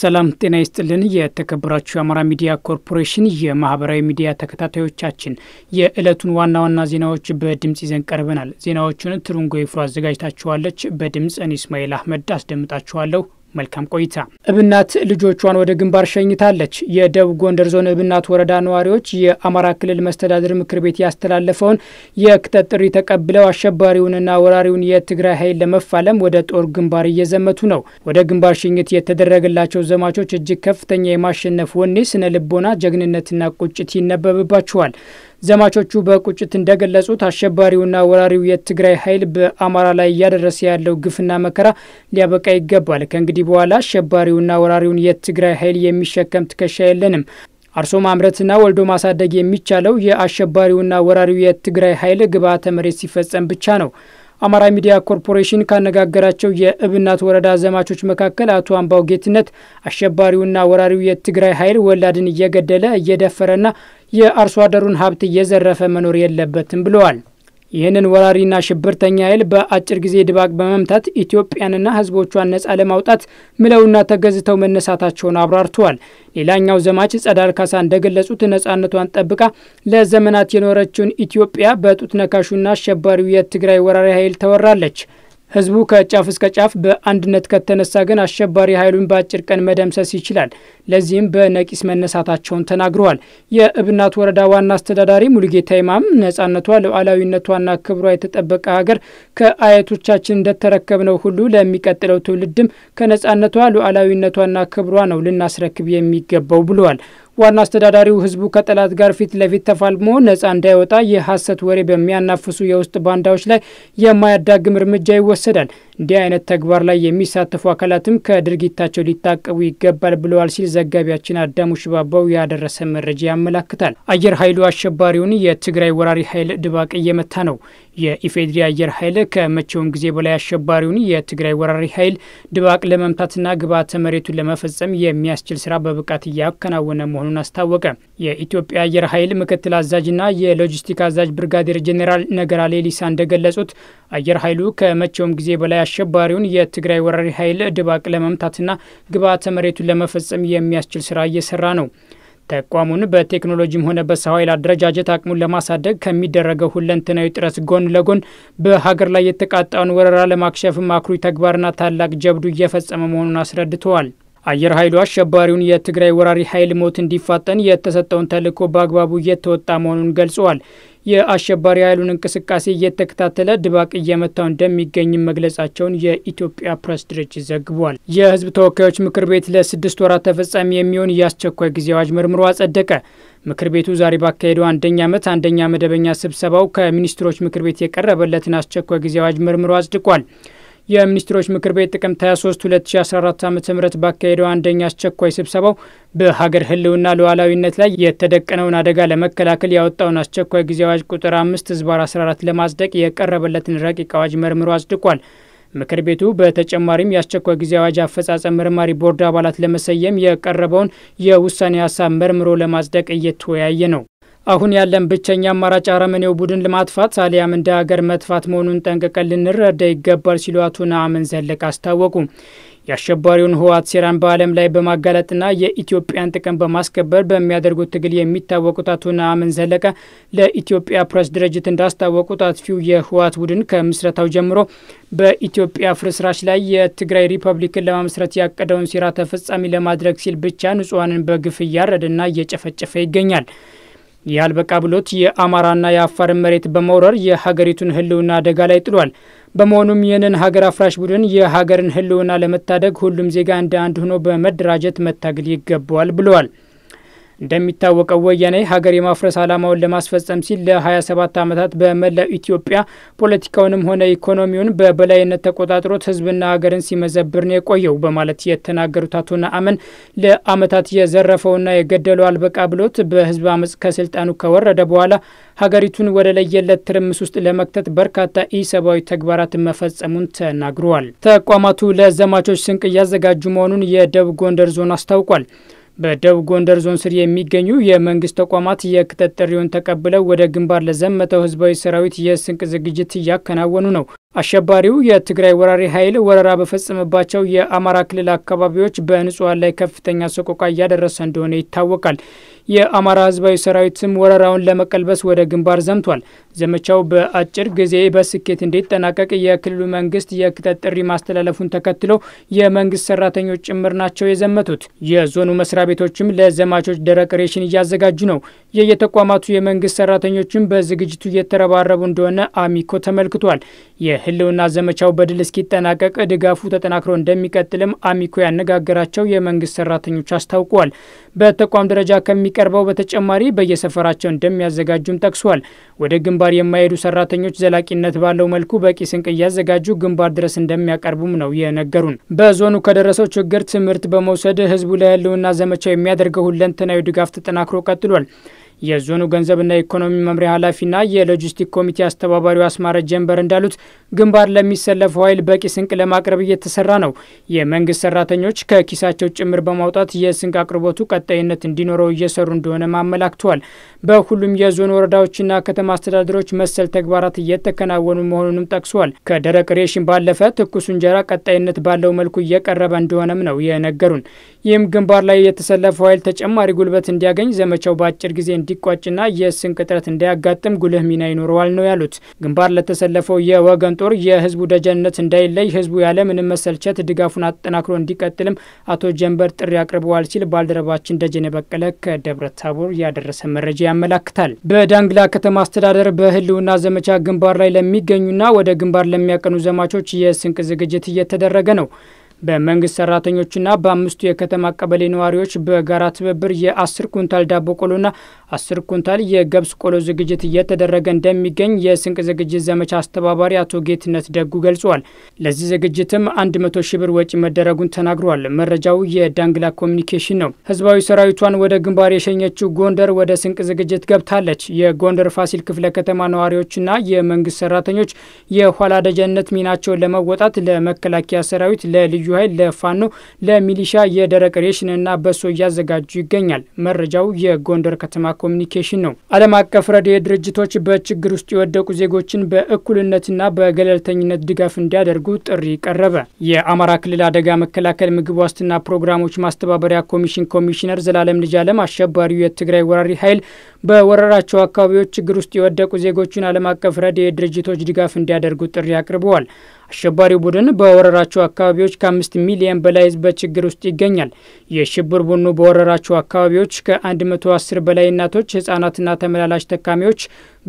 ሰላም ጤና ይስጥልን። የተከበራችሁ የአማራ ሚዲያ ኮርፖሬሽን የማህበራዊ ሚዲያ ተከታታዮቻችን የዕለቱን ዋና ዋና ዜናዎች በድምፅ ይዘን ቀርበናል። ዜናዎቹን ትሩንጎ ይፍሩ አዘጋጅታችኋለች። በድምፅ እኔ እስማኤል አህመድ አስደምጣችኋለሁ። መልካም ቆይታ። እብናት ልጆቿን ወደ ግንባር ሸኝታለች። የደቡብ ጎንደር ዞን እብናት ወረዳ ነዋሪዎች የአማራ ክልል መስተዳድር ምክር ቤት ያስተላለፈውን የክተት ጥሪ ተቀብለው አሸባሪውንና ወራሪውን የትግራይ ኃይል ለመፋለም ወደ ጦር ግንባር እየዘመቱ ነው። ወደ ግንባር ሽኝት የተደረገላቸው ዘማቾች እጅግ ከፍተኛ የማሸነፍ ወኔ፣ ስነ ልቦና፣ ጀግንነትና ቁጭት ይነበብባቸዋል። ዘማቾቹ በቁጭት እንደገለጹት አሸባሪውና ወራሪው የትግራይ ኃይል በአማራ ላይ እያደረሰ ያለው ግፍና መከራ ሊያበቃ ይገባል። ከእንግዲህ በኋላ አሸባሪውና ወራሪውን የትግራይ ኃይል የሚሸከም ትከሻ የለንም። አርሶ ማምረትና ወልዶ ማሳደግ የሚቻለው የአሸባሪውና ወራሪው የትግራይ ኃይል ግብዓተ መሬት ሲፈጸም ብቻ ነው። አማራ ሚዲያ ኮርፖሬሽን ካነጋገራቸው የእብናት ወረዳ ዘማቾች መካከል አቶ አምባው ጌትነት አሸባሪውና ወራሪው የትግራይ ኃይል ወላድን እየገደለ እየደፈረና የአርሶ አደሩን ሀብት እየዘረፈ መኖር የለበትም ብለዋል። ይህንን ወራሪና ሽብርተኛ ኃይል በአጭር ጊዜ ድባቅ በመምታት ኢትዮጵያንና ሕዝቦቿን ነጻ ለማውጣት ምለውና ተገዝተው መነሳታቸውን አብራርተዋል። ሌላኛው ዘማች ጸዳል ካሳ እንደገለጹት ነጻነቷን ጠብቃ ለዘመናት የኖረችውን ኢትዮጵያ በጡት ነካሹና አሸባሪው የትግራይ ወራሪ ኃይል ተወራለች። ህዝቡ ከጫፍ እስከ ጫፍ በአንድነት ከተነሳ ግን አሸባሪ ኃይሉን በአጭር ቀን መደምሰስ ይችላል። ለዚህም በነቂስ መነሳታቸውን ተናግረዋል። የእብናት ወረዳ ዋና አስተዳዳሪ ሙሉጌታ ይማም ነጻነቷ፣ ሉዓላዊነቷና ክብሯ የተጠበቀ ሀገር ከአያቶቻችን እንደተረከብነው ሁሉ ለሚቀጥለው ትውልድም ከነጻነቷ ሉዓላዊነቷና ክብሯ ነው ልናስረክብ የሚገባው ብለዋል። ዋና አስተዳዳሪው ህዝቡ ከጠላት ጋር ፊት ለፊት ተፋልሞ ነጻ እንዳይወጣ የሐሰት ወሬ በሚያናፍሱ የውስጥ ባንዳዎች ላይ የማያዳግም እርምጃ ይወሰዳል። እንዲህ አይነት ተግባር ላይ የሚሳተፉ አካላትም ከድርጊታቸው ሊታቀቡ ይገባል ብለዋል ሲል ዘጋቢያችን አዳሙ ሽባባው ያደረሰ መረጃ ያመላክታል። አየር ኃይሉ አሸባሪውን የትግራይ ወራሪ ኃይል ድባቅ እየመታ ነው። የኢፌዴሪ አየር ኃይል ከመቼውም ጊዜ በላይ አሸባሪውን የትግራይ ወራሪ ኃይል ድባቅ ለመምታትና ግብዓተ መሬቱን ለመፈጸም የሚያስችል ስራ በብቃት እያከናወነ መሆኑን አስታወቀ። የኢትዮጵያ አየር ኃይል ምክትል አዛዥና የሎጂስቲክ አዛዥ ብርጋዴር ጄኔራል ነገራ ሌሊሳ እንደገለጹት አየር ኃይሉ ከመቼውም ጊዜ በላይ አሸባሪውን የትግራይ ወራሪ ኃይል ድባቅ ለመምታትና ግብዓተ መሬቱን ለመፈጸም የሚያስችል ስራ እየሰራ ነው። ተቋሙን በቴክኖሎጂም ሆነ በሰው ኃይል አደረጃጀት አቅሙን ለማሳደግ ከሚደረገው ሁለንትናዊ ጥረት ጎን ለጎን በሀገር ላይ የተቃጣውን ወረራ ለማክሸፍም አኩሪ ተግባርና ታላቅ ጀብዱ እየፈጸመ መሆኑን አስረድተዋል። አየር ኃይሉ አሸባሪውን የትግራይ ወራሪ ኃይል ሞት እንዲፋጠን የተሰጠውን ተልዕኮ በአግባቡ እየተወጣ መሆኑን ገልጸዋል። የአሸባሪ ኃይሉን እንቅስቃሴ እየተከታተለ ድባቅ እየመታው እንደሚገኝ መግለጻቸውን የኢትዮጵያ ፕሬስ ድርጅት ዘግቧል። የሕዝብ ተወካዮች ምክር ቤት ለስድስት ወራት ተፈጻሚ የሚሆን የአስቸኳይ ጊዜ አዋጅ መርምሮ አጸደቀ። ምክር ቤቱ ዛሬ ባካሄደው አንደኛ ዓመት አንደኛ መደበኛ ስብሰባው ከሚኒስትሮች ምክር ቤት የቀረበለትን አስቸኳይ ጊዜ አዋጅ መርምሮ አጽድቋል። የሚኒስትሮች ምክር ቤት ጥቅምት 23 2014 ዓ ም ባካሄደው አንደኛ አስቸኳይ ስብሰባው በሀገር ህልውና ሉዓላዊነት ላይ የተደቀነውን አደጋ ለመከላከል ያወጣውን አስቸኳይ ጊዜ አዋጅ ቁጥር 5 ህዝባር 14 ለማጽደቅ የቀረበለትን ረቂቅ አዋጅ መርምሮ አጽድቋል። ምክር ቤቱ በተጨማሪም የአስቸኳይ ጊዜ አዋጅ አፈጻጸም መርማሪ ቦርድ አባላት ለመሰየም የቀረበውን የውሳኔ ሀሳብ መርምሮ ለማጽደቅ እየተወያየ ነው። አሁን ያለን ብቸኛ አማራጭ አረመኔው ቡድን ለማጥፋት አሊያም እንደ ሀገር መጥፋት መሆኑን ጠንቅቀን ልንረዳ ይገባል ሲሉ አቶ ነአምን ዘለቅ አስታወቁ። የአሸባሪውን ህወሓት ሴራን በዓለም ላይ በማጋለጥና የኢትዮጵያን ጥቅም በማስከበር በሚያደርጉት ትግል የሚታወቁት አቶ ነአምን ዘለቀ ለኢትዮጵያ ፕሬስ ድርጅት እንዳስታወቁት አጥፊው የህወሓት ቡድን ከምስረታው ጀምሮ በኢትዮጵያ ፍርስራሽ ላይ የትግራይ ሪፐብሊክን ለማመስረት ያቀደውን ሴራ ተፈጻሚ ለማድረግ ሲል ብቻ ንጹሐንን በግፍ እያረደና እየጨፈጨፈ ይገኛል። የአልበቃ ብሎት የአማራና የአፋርን መሬት በመውረር የሀገሪቱን ህልውና አደጋ ላይ ጥሏል። በመሆኑም ይህንን ሀገር አፍራሽ ቡድን የሀገርን ህልውና ለመታደግ ሁሉም ዜጋ እንደ አንድ ሆኖ በመደራጀት መታገል ይገባዋል ብለዋል። እንደሚታወቀው ወያኔ ሀገር የማፍረስ ዓላማውን ለማስፈጸም ሲል ለ27 ዓመታት በመላው ኢትዮጵያ ፖለቲካውንም ሆነ ኢኮኖሚውን በበላይነት ተቆጣጥሮት ህዝብና ሀገርን ሲመዘብር ነው የቆየው በማለት የተናገሩት አቶ ነአምን ለአመታት የዘረፈውና የገደለው አልበቃ ብሎት በህዝብ አመፅ ከስልጣኑ ከወረደ በኋላ ሀገሪቱን ወደ ለየለት ትርምስ ውስጥ ለመክተት በርካታ ኢሰብአዊ ተግባራት መፈጸሙን ተናግረዋል። ተቋማቱ ለዘማቾች ስንቅ እያዘጋጁ መሆኑን የደቡብ ጎንደር ዞን አስታውቋል። በደቡብ ጎንደር ዞን ስር የሚገኙ የመንግስት ተቋማት የክተት ጥሪውን ተቀብለው ወደ ግንባር ለዘመተው ህዝባዊ ሰራዊት የስንቅ ዝግጅት እያከናወኑ ነው። አሸባሪው የትግራይ ወራሪ ኃይል ወረራ በፈጸመባቸው የአማራ ክልል አካባቢዎች በንጹሐን ላይ ከፍተኛ ሰቆቃ እያደረሰ እንደሆነ ይታወቃል። የአማራ ህዝባዊ ሰራዊትም ወረራውን ለመቀልበስ ወደ ግንባር ዘምቷል። ዘመቻው በአጭር ጊዜ በስኬት እንዲጠናቀቅ የክልሉ መንግስት የክተት ጥሪ ማስተላለፉን ተከትሎ የመንግስት ሰራተኞች ጭምር ናቸው የዘመቱት። የዞኑ መስሪያ ቤቶችም ለዘማቾች ደረቅ ሬሽን እያዘጋጁ ነው። የየተቋማቱ የመንግስት ሰራተኞችም በዝግጅቱ እየተረባረቡ እንደሆነ አሚኮ ተመልክቷል። የህልውና ዘመቻው በድል እስኪጠናቀቅ ድጋፉ ተጠናክሮ እንደሚቀጥልም አሚኮ ያነጋገራቸው የመንግስት ሰራተኞች አስታውቋል። በተቋም ደረጃ ከሚቀርበው በተጨማሪ በየሰፈራቸው እንደሚያዘጋጁም ጠቅሷል። ወደ ግንባር የማይሄዱ ሰራተኞች ዘላቂነት ባለው መልኩ በቂ ስንቅ እያዘጋጁ ግንባር ድረስ እንደሚያቀርቡም ነው የነገሩን። በዞኑ ከደረሰው ችግር ትምህርት በመውሰድ ህዝቡ ለህልውና ዘመቻው የሚያደርገው ሁለንተናዊ ድጋፍ ተጠናክሮ ቀጥሏል። የዞኑ ገንዘብና ኢኮኖሚ መምሪያ ኃላፊና የሎጂስቲክ ኮሚቴ አስተባባሪው አስማረ ጀንበር እንዳሉት ግንባር ለሚሰለፈው ኃይል በቂ ስንቅ ለማቅረብ እየተሰራ ነው። የመንግስት ሰራተኞች ከኪሳቸው ጭምር በማውጣት የስንቅ አቅርቦቱ ቀጣይነት እንዲኖረው እየሰሩ እንደሆነ አመላክተዋል። በሁሉም የዞን ወረዳዎችና ከተማ አስተዳደሮች መሰል ተግባራት እየተከናወኑ መሆኑንም ጠቅሷል። ከደረቅ ሬሽን ባለፈ ትኩስ እንጀራ ቀጣይነት ባለው መልኩ እየቀረበ እንደሆነም ነው የነገሩን። ይህም ግንባር ላይ የተሰለፈው ኃይል ተጨማሪ ጉልበት እንዲያገኝ ዘመቻው በአጭር ጊዜ እንዲቋጭና የስንቅ እጥረት እንዳያጋጥም ጉልህ ሚና ይኖረዋል ነው ያሉት። ግንባር ለተሰለፈው የወገን ጦር የህዝቡ ደጀንነት እንዳይለይ ህዝቡ ያለምንም መሰልቸት ድጋፉን አጠናክሮ እንዲቀጥልም አቶ ጀንበር ጥሪ አቅርበዋል ሲል ባልደረባችን ደጀኔ በቀለ ከደብረ ታቦር ያደረሰ መረጃ ያመላክታል። በዳንግላ ከተማ አስተዳደር በህልውና ዘመቻ ግንባር ላይ ለሚገኙና ወደ ግንባር ለሚያቀኑ ዘማቾች የስንቅ ዝግጅት እየተደረገ ነው። በመንግስት ሰራተኞችና በአምስቱ የከተማ ቀበሌ ነዋሪዎች በጋራ ትብብር የአስር ኩንታል ዳቦ ቆሎና አስር ኩንታል የገብስ ቆሎ ዝግጅት እየተደረገ እንደሚገኝ የስንቅ ዝግጅት ዘመቻ አስተባባሪ አቶ ጌትነት ደጉ ገልጿል። ለዚህ ዝግጅትም አንድ መቶ ሺህ ብር ወጪ መደረጉን ተናግሯል። መረጃው የዳንግላ ኮሚኒኬሽን ነው። ህዝባዊ ሰራዊቷን ወደ ግንባር የሸኘችው ጎንደር ወደ ስንቅ ዝግጅት ገብታለች። የጎንደር ፋሲል ክፍለ ከተማ ነዋሪዎችና የመንግስት ሰራተኞች የኋላ ደጀነት ሚናቸውን ለመወጣት ለመከላከያ ሰራዊት፣ ለልዩ ኃይል፣ ለፋኖ፣ ለሚሊሻ የደረቅ ሬሽንና በሶ እያዘጋጁ ይገኛል። መረጃው የጎንደር ከተማ ኮሚኒኬሽን ነው። ዓለም አቀፍ ረድኤት ድርጅቶች በችግር ውስጥ የወደቁ ዜጎችን በእኩልነትና በገለልተኝነት ድጋፍ እንዲያደርጉ ጥሪ ቀረበ። የአማራ ክልል አደጋ መከላከል ምግብ ዋስትና ፕሮግራሞች ማስተባበሪያ ኮሚሽን ኮሚሽነር ዘላለም ልጃለም አሸባሪው የትግራይ ወራሪ ኃይል በወረራቸው አካባቢዎች ችግር ውስጥ የወደቁ ዜጎችን ዓለም አቀፍ ረድኤት ድርጅቶች ድጋፍ እንዲያደርጉ ጥሪ አቅርበዋል። አሸባሪው ቡድን በወረራቸው አካባቢዎች ከአምስት ሚሊየን በላይ ህዝብ በችግር ውስጥ ይገኛል። የሽብር ቡድኑ በወረራቸው አካባቢዎች መቶ አስር በላይ እናቶች፣ ህጻናትና ተመላላሽ ተካሚዎች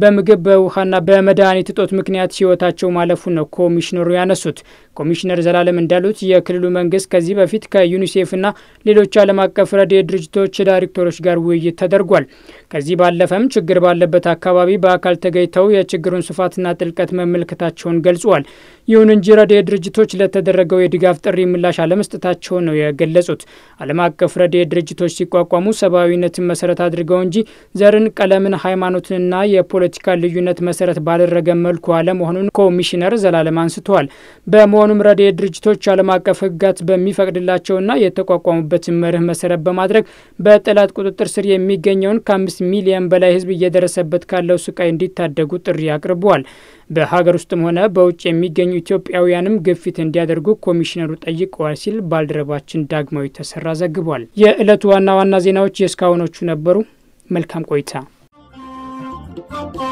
በምግብ በውሃና በመድኃኒት እጦት ምክንያት ሕይወታቸው ማለፉ ነው ኮሚሽነሩ ያነሱት። ኮሚሽነር ዘላለም እንዳሉት የክልሉ መንግስት ከዚህ በፊት ከዩኒሴፍና ሌሎች ዓለም አቀፍ ረድኤት ድርጅቶች ዳይሬክተሮች ጋር ውይይት ተደርጓል። ከዚህ ባለፈም ችግር ባለበት አካባቢ በአካል ተገኝተው የችግሩን ስፋትና ጥልቀት መመልከታቸውን ገልጿል። ይሁን እንጂ ረድኤት ድርጅቶች ለተደረገው የድጋፍ ጥሪ ምላሽ አለመስጠታቸውን ነው የገለጹት። ዓለም አቀፍ ረድኤት ድርጅቶች ሲቋቋሙ ሰብአዊነትን መሰረት አድርገው እንጂ ዘርን፣ ቀለምን፣ ሃይማኖትንና የፖለ የፖለቲካ ልዩነት መሰረት ባደረገ መልኩ አለመሆኑን ኮሚሽነር ዘላለም አንስተዋል። በመሆኑም ረድኤት ድርጅቶች ዓለም አቀፍ ሕግጋት በሚፈቅድላቸውና የተቋቋሙበትን መርህ መሰረት በማድረግ በጠላት ቁጥጥር ስር የሚገኘውን ከአምስት ሚሊየን በላይ ሕዝብ እየደረሰበት ካለው ስቃይ እንዲታደጉ ጥሪ አቅርበዋል። በሀገር ውስጥም ሆነ በውጭ የሚገኙ ኢትዮጵያውያንም ግፊት እንዲያደርጉ ኮሚሽነሩ ጠይቀዋል ሲል ባልደረባችን ዳግማዊ ተሰራ ዘግቧል። የዕለቱ ዋና ዋና ዜናዎች የእስካሁኖቹ ነበሩ። መልካም ቆይታ Come